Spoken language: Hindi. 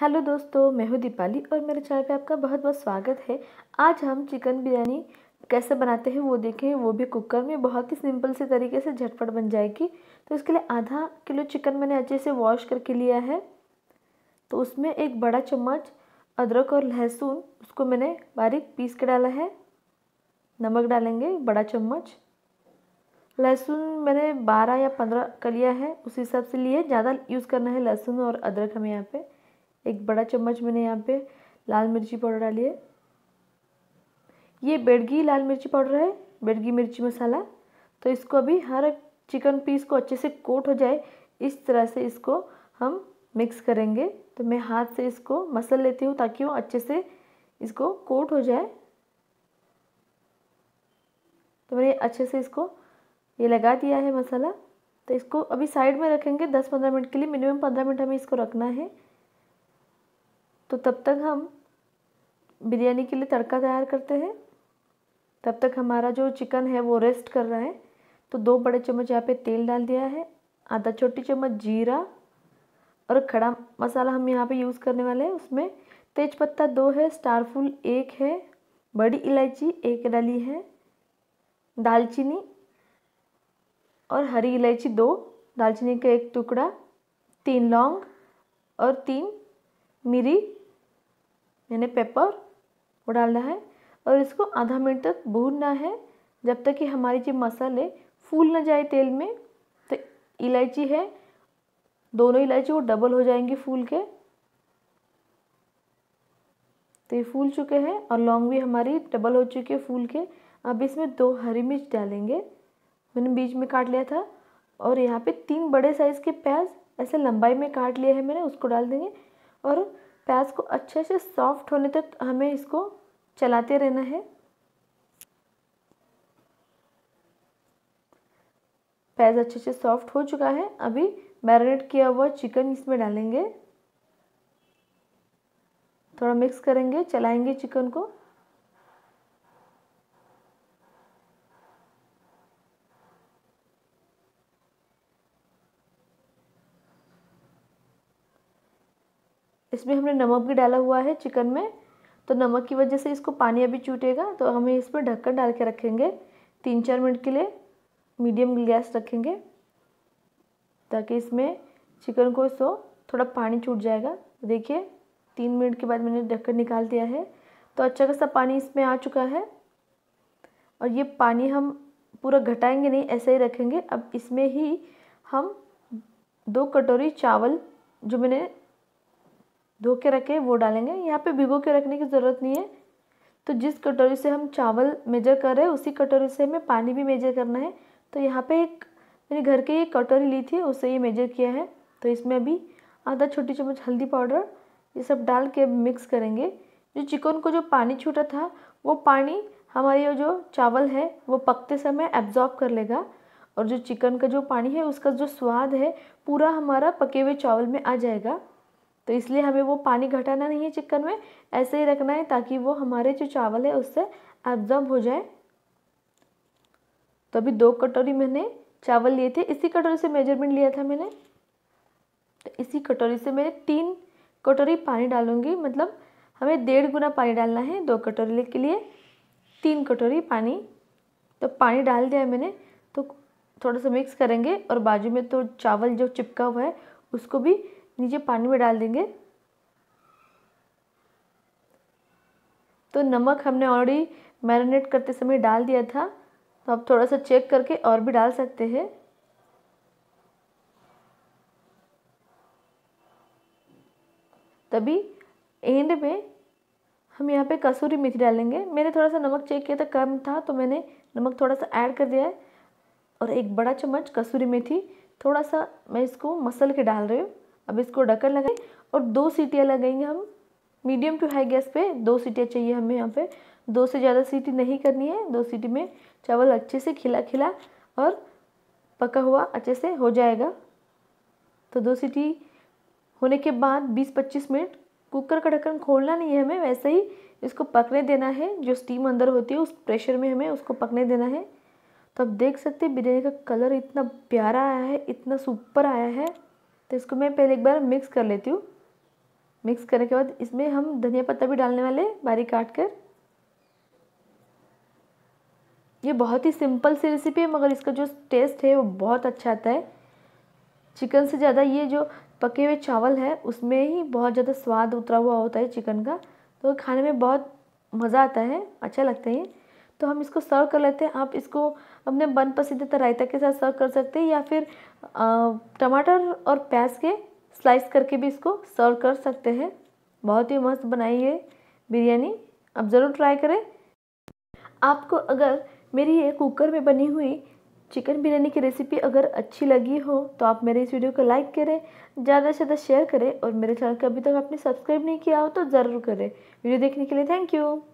हेलो दोस्तों मैं हूँ दीपाली और मेरे चैनल पे आपका बहुत बहुत स्वागत है आज हम चिकन बिरयानी कैसे बनाते हैं वो देखें वो भी कुकर में बहुत ही सिंपल से तरीके से झटपट बन जाएगी तो इसके लिए आधा किलो चिकन मैंने अच्छे से वॉश करके लिया है तो उसमें एक बड़ा चम्मच अदरक और लहसुन उसको मैंने बारीक पीस के डाला है नमक डालेंगे बड़ा चम्मच लहसुन मैंने बारह या पंद्रह का लिया है उस हिसाब से लिए ज़्यादा यूज़ करना है लहसुन और अदरक हमें यहाँ पर एक बड़ा चम्मच मैंने यहाँ पे लाल मिर्ची पाउडर डाली है ये बेड़गी लाल मिर्ची पाउडर है बेड़गी मिर्ची मसाला तो इसको अभी हर चिकन पीस को अच्छे से कोट हो जाए इस तरह से इसको हम मिक्स करेंगे तो मैं हाथ से इसको मसल लेती हूँ ताकि वो अच्छे से इसको कोट हो जाए तो मैंने अच्छे से इसको ये लगा दिया है मसाला तो इसको अभी साइड में रखेंगे दस पंद्रह मिनट के लिए मिनिमम पंद्रह मिनट हमें इसको रखना है तो तब तक हम बिरयानी के लिए तड़का तैयार करते हैं तब तक हमारा जो चिकन है वो रेस्ट कर रहा है तो दो बड़े चम्मच यहाँ पे तेल डाल दिया है आधा छोटी चम्मच जीरा और खड़ा मसाला हम यहाँ पे यूज़ करने वाले हैं उसमें तेज पत्ता दो है स्टार फूल एक है बड़ी इलायची एक डाली है दालचीनी और हरी इलायची दो दालचीनी का एक टुकड़ा तीन लौंग और तीन मिरी यानी पेपर वो डालना है और इसको आधा मिनट तक भूनना है जब तक कि हमारी जो मसाले फूल ना जाए तेल में तो इलायची है दोनों इलायची वो डबल हो जाएंगी फूल के तो ये फूल चुके हैं और लौंग भी हमारी डबल हो चुकी है फूल के अब इसमें दो हरी मिर्च डालेंगे मैंने बीच में काट लिया था और यहाँ पे तीन बड़े साइज़ के प्याज ऐसे लंबाई में काट लिए हैं मैंने उसको डाल देंगे और प्याज को अच्छे से सॉफ्ट होने तक हमें इसको चलाते रहना है प्याज अच्छे से सॉफ्ट हो चुका है अभी मैरिनेट किया हुआ चिकन इसमें डालेंगे थोड़ा मिक्स करेंगे चलाएंगे चिकन को इसमें हमने नमक भी डाला हुआ है चिकन में तो नमक की वजह से इसको पानी अभी चूटेगा तो हमें इसमें ढक्कन डाल के रखेंगे तीन चार मिनट के लिए मीडियम गैस रखेंगे ताकि इसमें चिकन को सो थोड़ा पानी छूट जाएगा देखिए तीन मिनट के बाद मैंने ढक्कन निकाल दिया है तो अच्छा खासा पानी इसमें आ चुका है और ये पानी हम पूरा घटाएंगे नहीं ऐसे ही रखेंगे अब इसमें ही हम दो कटोरी चावल जो मैंने धो के रखें वो डालेंगे यहाँ पे भिगो के रखने की ज़रूरत नहीं है तो जिस कटोरी से हम चावल मेजर कर रहे हैं उसी कटोरी से हमें पानी भी मेजर करना है तो यहाँ पे एक मेरे घर के ये कटोरी ली थी उससे ये मेजर किया है तो इसमें अभी आधा छोटी चम्मच हल्दी पाउडर ये सब डाल के मिक्स करेंगे जो चिकन को जो पानी छूटा था वो पानी हमारे जो चावल है वो पकते समय एब्जॉर्ब कर लेगा और जो चिकन का जो पानी है उसका जो स्वाद है पूरा हमारा पके हुए चावल में आ जाएगा तो इसलिए हमें वो पानी घटाना नहीं है चिकन में ऐसे ही रखना है ताकि वो हमारे जो चावल है उससे एब्जॉर्ब हो जाए तो अभी दो कटोरी मैंने चावल लिए थे इसी कटोरी से मेजरमेंट लिया था मैंने तो इसी कटोरी से मैं तीन कटोरी पानी डालूंगी मतलब हमें डेढ़ गुना पानी डालना है दो कटोरी के लिए तीन कटोरी पानी तो पानी डाल दिया मैंने तो थोड़ा सा मिक्स करेंगे और बाजू में तो चावल जो चिपका हुआ है उसको भी नीचे पानी में डाल देंगे तो नमक हमने ऑलरेडी मैरिनेट करते समय डाल दिया था तो आप थोड़ा सा चेक करके और भी डाल सकते हैं तभी एंड में हम यहाँ पे कसूरी मेथी डालेंगे मैंने थोड़ा सा नमक चेक किया था कम था तो मैंने नमक थोड़ा सा ऐड कर दिया है और एक बड़ा चम्मच कसूरी मेथी थोड़ा सा मैं इसको मसल के डाल रही हूँ अब इसको ढक्कन लगाएं और दो सीटियाँ लगाएंगे हम मीडियम टू हाई गैस पे दो सीटियाँ चाहिए हमें यहाँ पे दो से ज़्यादा सीटी नहीं करनी है दो सीटी में चावल अच्छे से खिला खिला और पका हुआ अच्छे से हो जाएगा तो दो सीटी होने के बाद 20-25 मिनट कुकर का ढक्कन खोलना नहीं है हमें वैसे ही इसको पकने देना है जो स्टीम अंदर होती है उस प्रेशर में हमें उसको पकने देना है तो आप देख सकते हैं बिरयानी का कलर इतना प्यारा आया है इतना सुपर आया है तो इसको मैं पहले एक बार मिक्स कर लेती हूँ मिक्स करने के बाद इसमें हम धनिया पत्ता भी डालने वाले बारीक काट कर ये बहुत ही सिंपल सी रेसिपी है मगर इसका जो टेस्ट है वो बहुत अच्छा आता है चिकन से ज़्यादा ये जो पके हुए चावल है उसमें ही बहुत ज़्यादा स्वाद उतरा हुआ होता है चिकन का तो खाने में बहुत मज़ा आता है अच्छा लगता है तो हम इसको सर्व कर लेते हैं आप इसको अपने बन पसंदीदा रायता के साथ सर्व कर सकते हैं या फिर टमाटर और प्याज के स्लाइस करके भी इसको सर्व कर सकते हैं बहुत ही मस्त बनाई है बिरयानी आप ज़रूर ट्राई करें आपको अगर मेरी ये कुकर में बनी हुई चिकन बिरयानी की रेसिपी अगर अच्छी लगी हो तो आप मेरे इस वीडियो को लाइक करें ज़्यादा से ज़्यादा शेयर करें और मेरे चैनल को अभी तक आपने सब्सक्राइब नहीं किया हो तो ज़रूर करें वीडियो देखने के लिए थैंक यू